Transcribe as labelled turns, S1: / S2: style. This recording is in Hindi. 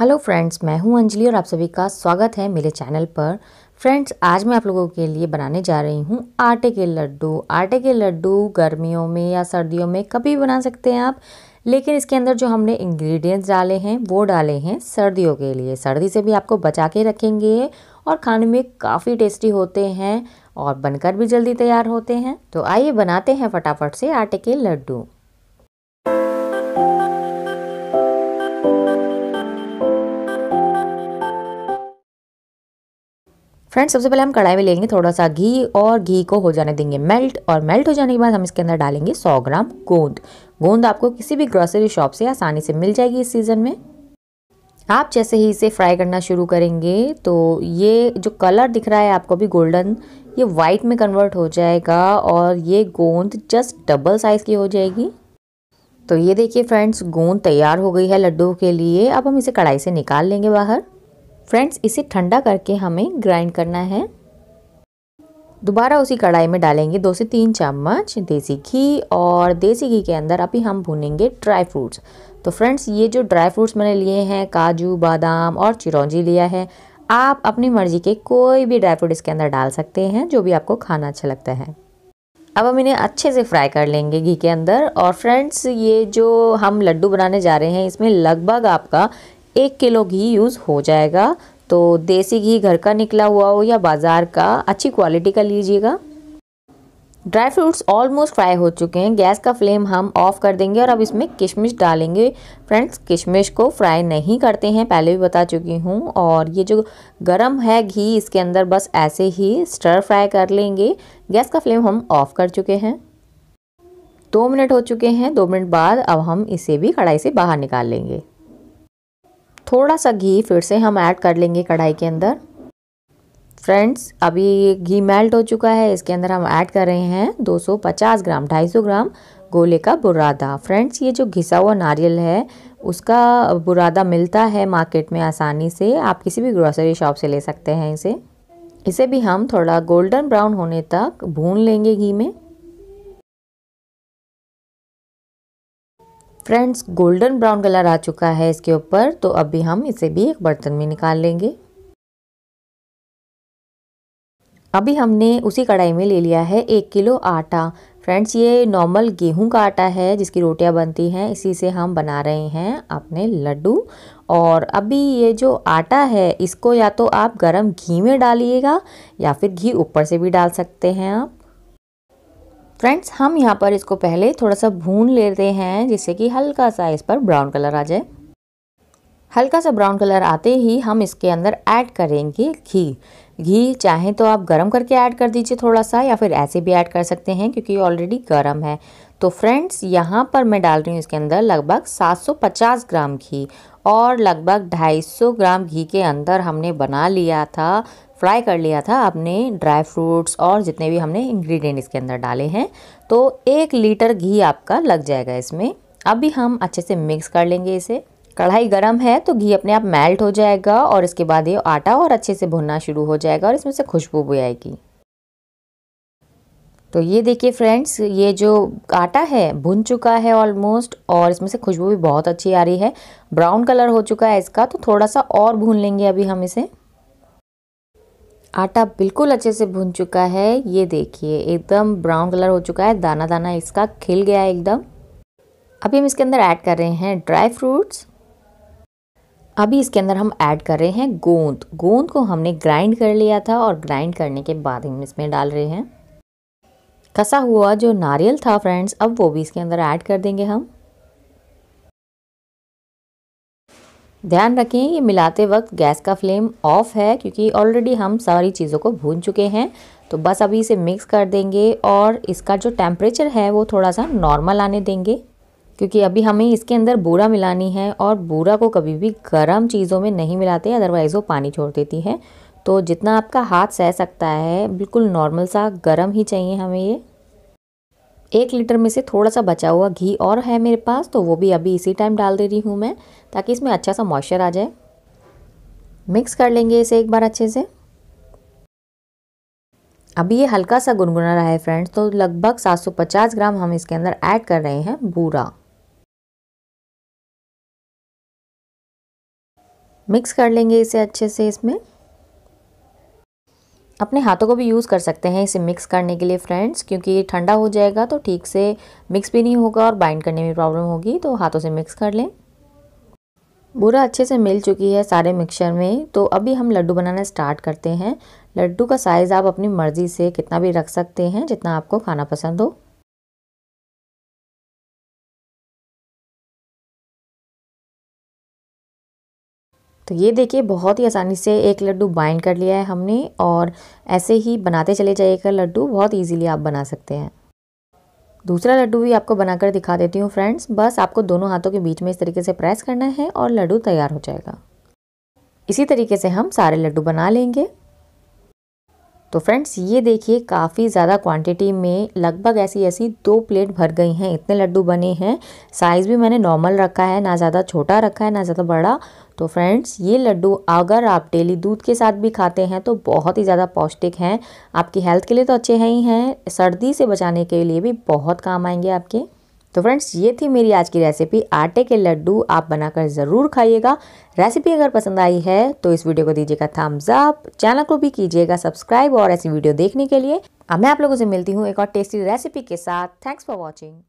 S1: हेलो फ्रेंड्स मैं हूं अंजलि और आप सभी का स्वागत है मेरे चैनल पर फ्रेंड्स आज मैं आप लोगों के लिए बनाने जा रही हूं आटे के लड्डू आटे के लड्डू गर्मियों में या सर्दियों में कभी भी बना सकते हैं आप लेकिन इसके अंदर जो हमने इंग्रेडिएंट्स डाले हैं वो डाले हैं सर्दियों के लिए सर्दी से भी आपको बचा के रखेंगे और खाने में काफ़ी टेस्टी होते हैं और बनकर भी जल्दी तैयार होते हैं तो आइए बनाते हैं फटाफट से आटे के लड्डू फ्रेंड्स सबसे पहले हम कढ़ाई में लेंगे थोड़ा सा घी और घी को हो जाने देंगे मेल्ट और मेल्ट हो जाने के बाद हम इसके अंदर डालेंगे 100 ग्राम गोंद गोंद आपको किसी भी ग्रोसरी शॉप से आसानी से मिल जाएगी इस सीज़न में आप जैसे ही इसे फ्राई करना शुरू करेंगे तो ये जो कलर दिख रहा है आपको भी गोल्डन ये वाइट में कन्वर्ट हो जाएगा और ये गोंद जस्ट डबल साइज़ की हो जाएगी तो ये देखिए फ्रेंड्स गोंद तैयार हो गई है लड्डू के लिए अब हम इसे कढ़ाई से निकाल लेंगे बाहर फ्रेंड्स इसे ठंडा करके हमें ग्राइंड करना है दोबारा उसी कढ़ाई में डालेंगे दो से तीन चम्मच देसी घी और देसी घी के अंदर अभी हम भूनेंगे ड्राई फ्रूट्स तो फ्रेंड्स ये जो ड्राई फ्रूट्स मैंने लिए हैं काजू बादाम और चिरौंजी लिया है आप अपनी मर्ज़ी के कोई भी ड्राई फ्रूट इसके अंदर डाल सकते हैं जो भी आपको खाना अच्छा लगता है अब हम इन्हें अच्छे से फ्राई कर लेंगे घी के अंदर और फ्रेंड्स ये जो हम लड्डू बनाने जा रहे हैं इसमें लगभग आपका एक किलो घी यूज़ हो जाएगा तो देसी घी घर का निकला हुआ हो या बाज़ार का अच्छी क्वालिटी का लीजिएगा ड्राई फ्रूट्स ऑलमोस्ट फ्राई हो चुके हैं गैस का फ्लेम हम ऑफ कर देंगे और अब इसमें किशमिश डालेंगे फ्रेंड्स किशमिश को फ्राई नहीं करते हैं पहले भी बता चुकी हूँ और ये जो गरम है घी इसके अंदर बस ऐसे ही स्टर फ्राई कर लेंगे गैस का फ्लेम हम ऑफ कर चुके हैं दो मिनट हो चुके हैं दो मिनट बाद अब हम इसे भी कढ़ाई से बाहर निकाल लेंगे थोड़ा सा घी फिर से हम ऐड कर लेंगे कढ़ाई के अंदर फ्रेंड्स अभी घी मेल्ट हो चुका है इसके अंदर हम ऐड कर रहे हैं 250 ग्राम 250 ग्राम गोले का बुरादा फ्रेंड्स ये जो घिसा हुआ नारियल है उसका बुरादा मिलता है मार्केट में आसानी से आप किसी भी ग्रोसरी शॉप से ले सकते हैं इसे इसे भी
S2: हम थोड़ा गोल्डन ब्राउन होने तक भून लेंगे घी में फ्रेंड्स गोल्डन ब्राउन कलर आ चुका है इसके ऊपर तो अभी हम इसे भी एक बर्तन में निकाल लेंगे अभी हमने उसी कढ़ाई में ले लिया है एक किलो आटा फ्रेंड्स ये नॉर्मल
S1: गेहूं का आटा है जिसकी रोटियां बनती हैं इसी से हम बना रहे हैं अपने लड्डू और अभी ये जो आटा है इसको या तो आप गरम घी में डालिएगा या फिर घी ऊपर से भी डाल सकते हैं आप फ्रेंड्स हम यहाँ पर इसको पहले थोड़ा सा भून लेते हैं जिससे कि हल्का सा इस पर ब्राउन कलर आ जाए हल्का सा ब्राउन कलर आते ही हम इसके अंदर ऐड करेंगे घी घी चाहे तो आप गरम करके ऐड कर दीजिए थोड़ा सा या फिर ऐसे भी ऐड कर सकते हैं क्योंकि ऑलरेडी गरम है तो फ्रेंड्स यहाँ पर मैं डाल रही हूँ इसके अंदर लगभग 750 ग्राम घी और लगभग 250 ग्राम घी के अंदर हमने बना लिया था फ्राई कर लिया था अपने ड्राई फ्रूट्स और जितने भी हमने इंग्रेडिएंट इसके अंदर डाले हैं तो एक लीटर घी आपका लग जाएगा इसमें अभी हम अच्छे से मिक्स कर लेंगे इसे कढ़ाई गर्म है तो घी अपने आप मेल्ट हो जाएगा और इसके बाद ये आटा और अच्छे से भुनना शुरू हो जाएगा और इसमें से खुशबू भी आएगी तो ये देखिए फ्रेंड्स ये जो आटा है भुन चुका है ऑलमोस्ट और इसमें से खुशबू भी बहुत अच्छी आ रही है ब्राउन कलर हो चुका है इसका तो थोड़ा सा और भून लेंगे अभी हम इसे आटा बिल्कुल अच्छे से भुन चुका है ये देखिए एकदम ब्राउन कलर हो चुका है दाना दाना इसका खिल गया है एकदम अभी हम इसके अंदर ऐड कर रहे हैं ड्राई फ्रूट्स अभी इसके अंदर हम ऐड कर रहे हैं गोंद गोंद को हमने ग्राइंड कर लिया था और ग्राइंड करने के बाद हम इसमें डाल रहे हैं कसा हुआ जो नारियल था फ्रेंड्स अब वो भी इसके अंदर ऐड कर देंगे हम ध्यान रखें ये मिलाते वक्त गैस का फ्लेम ऑफ है क्योंकि ऑलरेडी हम सारी चीज़ों को भून चुके हैं तो बस अभी इसे मिक्स कर देंगे और इसका जो टेम्परेचर है वो थोड़ा सा नॉर्मल आने देंगे क्योंकि अभी हमें इसके अंदर बूरा मिलानी है और बूरा को कभी भी गर्म चीज़ों में नहीं मिलाते अदरवाइज़ वो पानी छोड़ देती है तो जितना आपका हाथ सह सकता है बिल्कुल नॉर्मल सा गर्म ही चाहिए हमें ये एक लीटर में से थोड़ा सा बचा हुआ घी और है मेरे पास तो वो भी अभी इसी टाइम डाल दे रही हूँ मैं ताकि इसमें अच्छा सा मॉइस्चर आ जाए मिक्स कर लेंगे इसे एक बार अच्छे से
S2: अभी ये हल्का सा गुनगुना रहा है फ्रेंड्स तो लगभग 750 ग्राम हम इसके अंदर ऐड कर रहे हैं बूरा मिक्स कर लेंगे इसे अच्छे से इसमें अपने
S1: हाथों को भी यूज़ कर सकते हैं इसे मिक्स करने के लिए फ्रेंड्स क्योंकि ये ठंडा हो जाएगा तो ठीक से मिक्स भी नहीं होगा और बाइंड करने में प्रॉब्लम होगी तो हाथों से मिक्स कर लें बुरा अच्छे से मिल चुकी है सारे मिक्सचर में तो अभी हम लड्डू बनाना स्टार्ट करते हैं लड्डू का साइज़
S2: आप अपनी मर्ज़ी से कितना भी रख सकते हैं जितना आपको खाना पसंद हो तो ये देखिए बहुत ही आसानी से एक लड्डू बाइंड कर लिया है हमने और
S1: ऐसे ही बनाते चले जाइएगा लड्डू बहुत इजीली आप बना सकते हैं दूसरा लड्डू भी आपको बनाकर दिखा देती हूँ फ्रेंड्स बस आपको दोनों हाथों के बीच में इस तरीके से प्रेस करना है और लड्डू तैयार हो जाएगा इसी तरीके से हम सारे लड्डू बना लेंगे तो फ्रेंड्स ये देखिए काफ़ी ज़्यादा क्वांटिटी में लगभग ऐसी ऐसी दो प्लेट भर गई हैं इतने लड्डू बने हैं साइज़ भी मैंने नॉर्मल रखा है ना ज़्यादा छोटा रखा है ना ज़्यादा बड़ा तो फ्रेंड्स ये लड्डू अगर आप डेली दूध के साथ भी खाते हैं तो बहुत ही ज़्यादा पौष्टिक हैं आपकी हेल्थ के लिए तो अच्छे हैं ही हैं सर्दी से बचाने के लिए भी बहुत काम आएंगे आपके तो फ्रेंड्स ये थी मेरी आज की रेसिपी आटे के लड्डू आप बनाकर ज़रूर खाइएगा रेसिपी अगर पसंद आई है तो इस वीडियो को दीजिएगा थम्स अप चैनल को भी कीजिएगा सब्सक्राइब
S2: और ऐसी वीडियो देखने के लिए अब मैं आप लोगों से मिलती हूँ एक और टेस्टी रेसिपी के साथ थैंक्स फॉर वॉचिंग